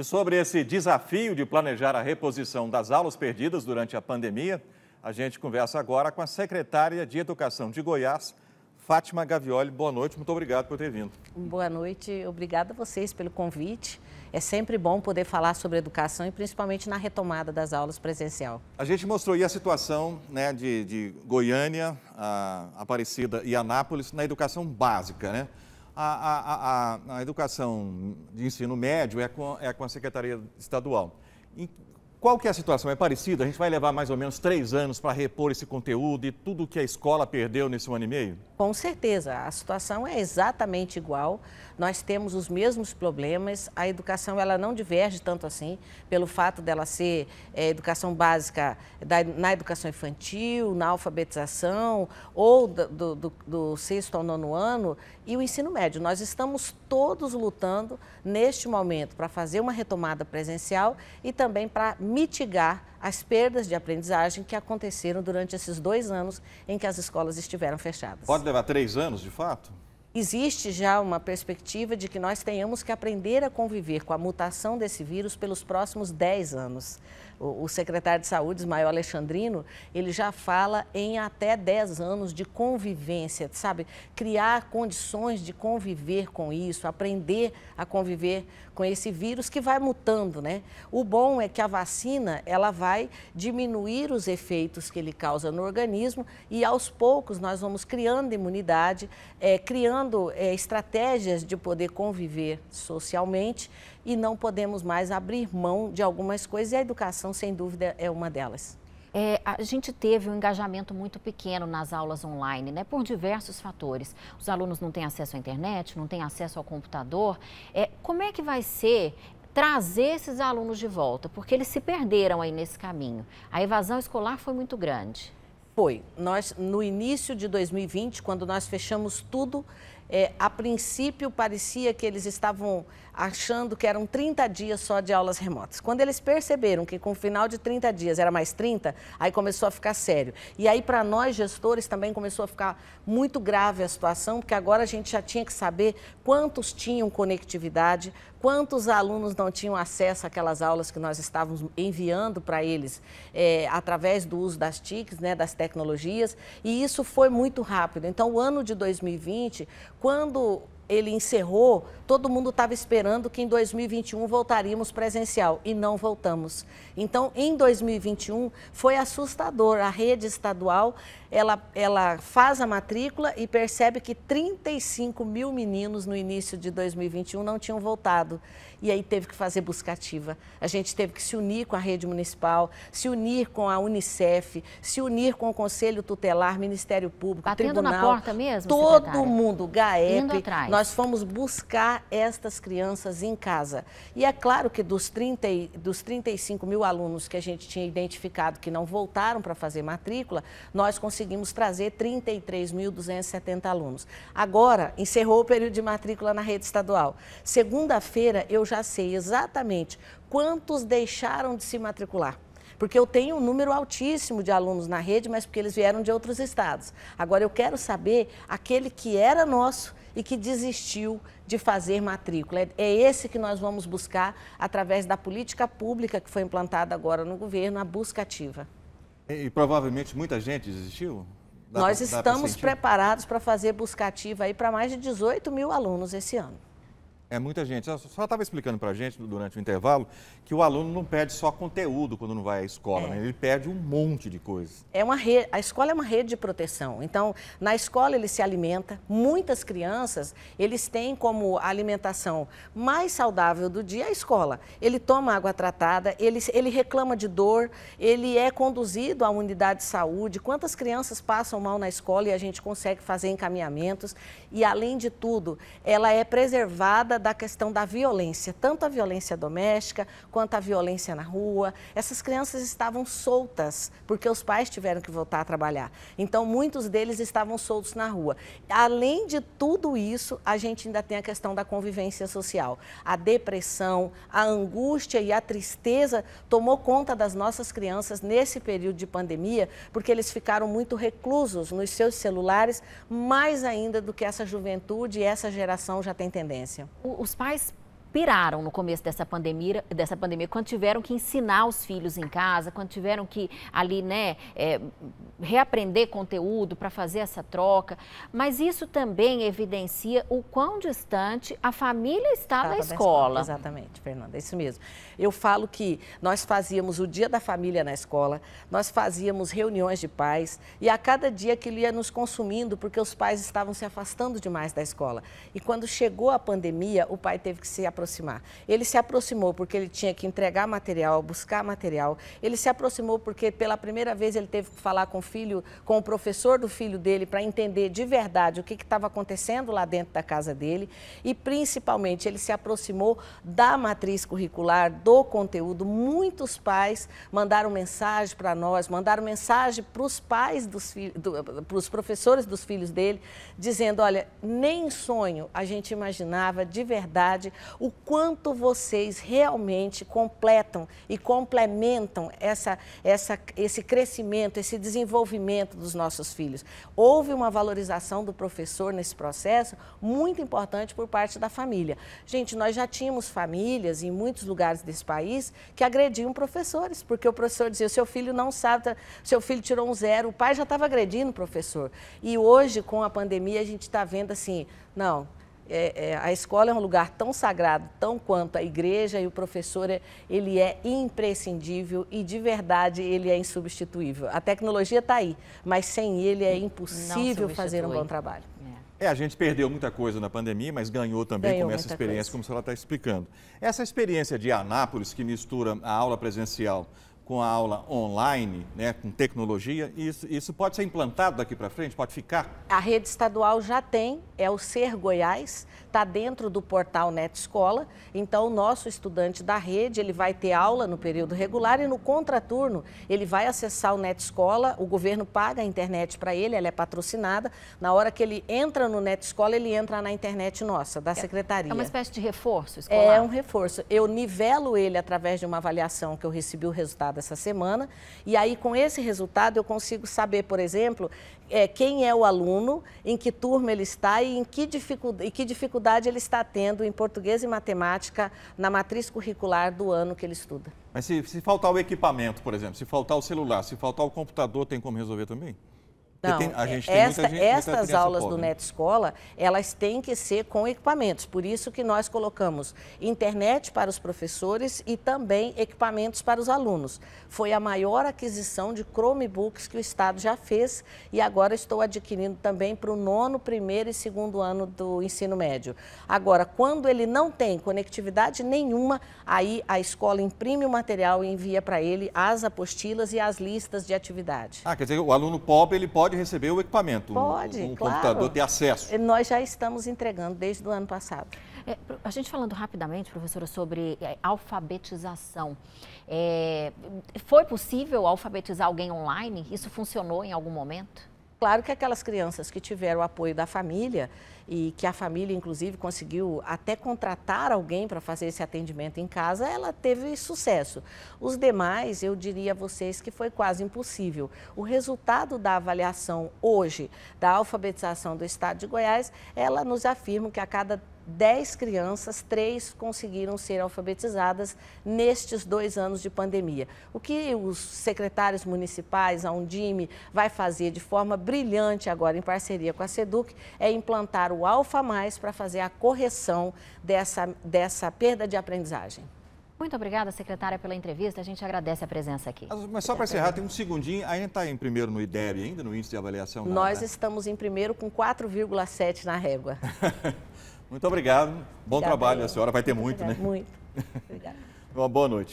E sobre esse desafio de planejar a reposição das aulas perdidas durante a pandemia, a gente conversa agora com a secretária de Educação de Goiás, Fátima Gavioli. Boa noite, muito obrigado por ter vindo. Boa noite, obrigada a vocês pelo convite. É sempre bom poder falar sobre educação e principalmente na retomada das aulas presencial. A gente mostrou aí a situação né, de, de Goiânia, Aparecida e Anápolis na educação básica, né? a, a, a, educação de ensino médio é com, é com a Secretaria Estadual. Qual que é a situação? É parecida? A gente vai levar mais ou menos três anos para repor esse conteúdo e tudo que a escola perdeu nesse ano e meio? Com certeza, a situação é exatamente igual. Nós temos os mesmos problemas. A educação ela não diverge tanto assim, pelo fato dela ser é, educação básica da, na educação infantil, na alfabetização ou do, do, do sexto ao nono ano e o ensino médio. Nós estamos todos lutando neste momento para fazer uma retomada presencial e também para mitigar as perdas de aprendizagem que aconteceram durante esses dois anos em que as escolas estiveram fechadas. Pode levar três anos, de fato? Existe já uma perspectiva de que nós tenhamos que aprender a conviver com a mutação desse vírus pelos próximos 10 anos. O, o secretário de Saúde, Ismael Alexandrino, ele já fala em até 10 anos de convivência, sabe? Criar condições de conviver com isso, aprender a conviver com esse vírus que vai mutando, né? O bom é que a vacina, ela vai diminuir os efeitos que ele causa no organismo e aos poucos nós vamos criando imunidade, é, criando é, estratégias de poder conviver socialmente e não podemos mais abrir mão de algumas coisas e a educação, sem dúvida, é uma delas. É, a gente teve um engajamento muito pequeno nas aulas online, né, por diversos fatores. Os alunos não têm acesso à internet, não têm acesso ao computador. É, como é que vai ser trazer esses alunos de volta? Porque eles se perderam aí nesse caminho. A evasão escolar foi muito grande. Foi. Nós, no início de 2020, quando nós fechamos tudo, é, a princípio, parecia que eles estavam achando que eram 30 dias só de aulas remotas. Quando eles perceberam que com o final de 30 dias era mais 30, aí começou a ficar sério. E aí, para nós gestores, também começou a ficar muito grave a situação, porque agora a gente já tinha que saber quantos tinham conectividade, quantos alunos não tinham acesso àquelas aulas que nós estávamos enviando para eles é, através do uso das TICs, né, das tecnologias, e isso foi muito rápido. Então, o ano de 2020 quando ele encerrou, todo mundo estava esperando que em 2021 voltaríamos presencial e não voltamos. Então, em 2021 foi assustador. A rede estadual ela, ela faz a matrícula e percebe que 35 mil meninos no início de 2021 não tinham voltado. E aí teve que fazer buscativa. A gente teve que se unir com a rede municipal, se unir com a Unicef, se unir com o Conselho Tutelar, Ministério Público, Batendo Tribunal. na porta mesmo, Todo secretária? mundo, GAEP. Indo atrás. Nós fomos buscar estas crianças em casa. E é claro que dos, 30, dos 35 mil alunos que a gente tinha identificado que não voltaram para fazer matrícula, nós conseguimos trazer 33.270 alunos. Agora, encerrou o período de matrícula na rede estadual. Segunda-feira, eu já sei exatamente quantos deixaram de se matricular porque eu tenho um número altíssimo de alunos na rede, mas porque eles vieram de outros estados. Agora eu quero saber aquele que era nosso e que desistiu de fazer matrícula. É, é esse que nós vamos buscar através da política pública que foi implantada agora no governo, a busca ativa. E, e provavelmente muita gente desistiu? Dá Nós pra, estamos preparados para fazer busca ativa aí para mais de 18 mil alunos esse ano. É muita gente. Eu só estava explicando para a gente durante o intervalo que o aluno não perde só conteúdo quando não vai à escola, é. né? ele perde um monte de coisas. É uma a escola é uma rede de proteção. Então, na escola ele se alimenta. Muitas crianças, eles têm como alimentação mais saudável do dia a escola. Ele toma água tratada, ele, ele reclama de dor, ele é conduzido à unidade de saúde. Quantas crianças passam mal na escola e a gente consegue fazer encaminhamentos? E, além de tudo, ela é preservada da questão da violência, tanto a violência doméstica quanto a violência na rua. Essas crianças estavam soltas, porque os pais tiveram que voltar a trabalhar. Então, muitos deles estavam soltos na rua. Além de tudo isso, a gente ainda tem a questão da convivência social. A depressão, a angústia e a tristeza tomou conta das nossas crianças nesse período de pandemia, porque eles ficaram muito reclusos nos seus celulares, mais ainda do que essa juventude e essa geração já tem tendência os pais piraram no começo dessa pandemia, dessa pandemia, quando tiveram que ensinar os filhos em casa, quando tiveram que ali, né, é, reaprender conteúdo para fazer essa troca. Mas isso também evidencia o quão distante a família está da, escola. escola. Exatamente, Fernanda, é isso mesmo. Eu falo que nós fazíamos o dia da família na escola, nós fazíamos reuniões de pais e a cada dia que ele ia nos consumindo, porque os pais estavam se afastando demais da escola. E quando chegou a pandemia, o pai teve que se aproximar aproximar. Ele se aproximou porque ele tinha que entregar material, buscar material. Ele se aproximou porque pela primeira vez ele teve que falar com o filho, com o professor do filho dele para entender de verdade o que estava acontecendo lá dentro da casa dele. E principalmente ele se aproximou da matriz curricular, do conteúdo. Muitos pais mandaram mensagem para nós, mandaram mensagem para os pais dos filhos, para os professores dos filhos dele, dizendo: olha, nem sonho a gente imaginava de verdade o o quanto vocês realmente completam e complementam essa, essa, esse crescimento, esse desenvolvimento dos nossos filhos. Houve uma valorização do professor nesse processo muito importante por parte da família. Gente, nós já tínhamos famílias em muitos lugares desse país que agrediam professores, porque o professor dizia: seu filho não sabe, seu filho tirou um zero, o pai já estava agredindo o professor. E hoje, com a pandemia, a gente está vendo assim: não, é, é, a escola é um lugar tão sagrado, tão quanto a igreja e o professor, é, ele é imprescindível e de verdade ele é insubstituível. A tecnologia está aí, mas sem ele é impossível fazer um bom trabalho. É. é, a gente perdeu muita coisa na pandemia, mas ganhou também ganhou com essa experiência, coisa. como a senhora está explicando. Essa experiência de Anápolis, que mistura a aula presencial com a aula online, né, com tecnologia, isso, isso pode ser implantado daqui para frente, pode ficar? A rede estadual já tem, é o Ser Goiás, está dentro do portal Net Escola, então o nosso estudante da rede, ele vai ter aula no período regular e no contraturno ele vai acessar o Net Escola, o governo paga a internet para ele, ela é patrocinada, na hora que ele entra no Net Escola, ele entra na internet nossa, da é, é secretaria. É uma espécie de reforço é escolar? É um reforço, eu nivelo ele através de uma avaliação que eu recebi o resultado resultado essa semana. E aí, com esse resultado, eu consigo saber, por exemplo, é, quem é o aluno, em que turma ele está e em que, dificuldade, e que dificuldade ele está tendo em português e matemática na matriz curricular do ano que ele estuda. Mas se, se faltar o equipamento, por exemplo, se faltar o celular, se faltar o computador, tem como resolver também? Não, tem, a é, gente esta, tem muita, gente, Essas aulas pobre. do né? Net Escola, elas têm que ser com equipamentos. Por isso que nós colocamos internet para os professores e também equipamentos para os alunos. Foi a maior aquisição de Chromebooks que o Estado já fez e agora estou adquirindo também para o nono, primeiro e segundo ano do ensino médio. Agora, quando ele não tem conectividade nenhuma, aí a escola imprime o material e envia para ele as apostilas e as listas de atividade. Ah, quer dizer, o aluno pobre ele pode pode receber o equipamento, pode, um, um claro. computador, ter acesso. Nós já estamos entregando desde o ano passado. É, a gente falando rapidamente, professora, sobre é, alfabetização. É, foi possível alfabetizar alguém online? Isso funcionou em algum momento? Claro que aquelas crianças que tiveram o apoio da família e que a família, inclusive, conseguiu até contratar alguém para fazer esse atendimento em casa, ela teve sucesso. Os demais, eu diria a vocês que foi quase impossível. O resultado da avaliação hoje da alfabetização do Estado de Goiás, ela nos afirma que a cada 10 crianças, três conseguiram ser alfabetizadas nestes dois anos de pandemia. O que os secretários municipais, a Undime, vai fazer de forma brilhante agora em parceria com a SEDUC é implantar o Alfa Mais para fazer a correção dessa, dessa perda de aprendizagem. Muito obrigada, secretária, pela entrevista. A gente agradece a presença aqui. Mas só para encerrar, tem um segundinho. Ainda está em primeiro no IDEB, ainda no Índice de Avaliação? Nós né? estamos em primeiro com 4,7 na régua. Muito obrigado. Bom trabalho, a senhora vai ter muito, né? Muito. Obrigada. Uma boa noite.